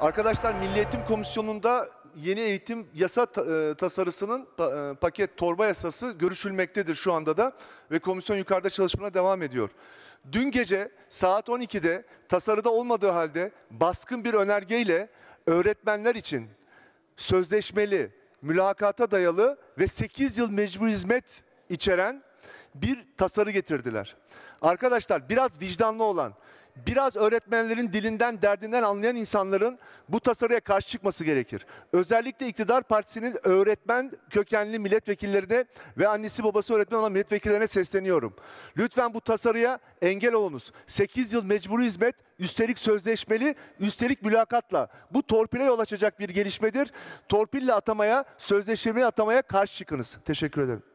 Arkadaşlar Milli Eğitim Komisyonu'nda yeni eğitim yasa e, tasarısının e, paket torba yasası görüşülmektedir şu anda da ve komisyon yukarıda çalışmaya devam ediyor. Dün gece saat 12'de tasarıda olmadığı halde baskın bir önergeyle öğretmenler için sözleşmeli, mülakata dayalı ve 8 yıl mecbur hizmet içeren bir tasarı getirdiler. Arkadaşlar biraz vicdanlı olan, biraz öğretmenlerin dilinden, derdinden anlayan insanların bu tasarıya karşı çıkması gerekir. Özellikle iktidar partisinin öğretmen kökenli milletvekillerine ve annesi babası öğretmen olan milletvekillerine sesleniyorum. Lütfen bu tasarıya engel olunuz. 8 yıl mecburi hizmet üstelik sözleşmeli, üstelik mülakatla. Bu torpile yol açacak bir gelişmedir. Torpille atamaya, sözleşmeli atamaya karşı çıkınız. Teşekkür ederim.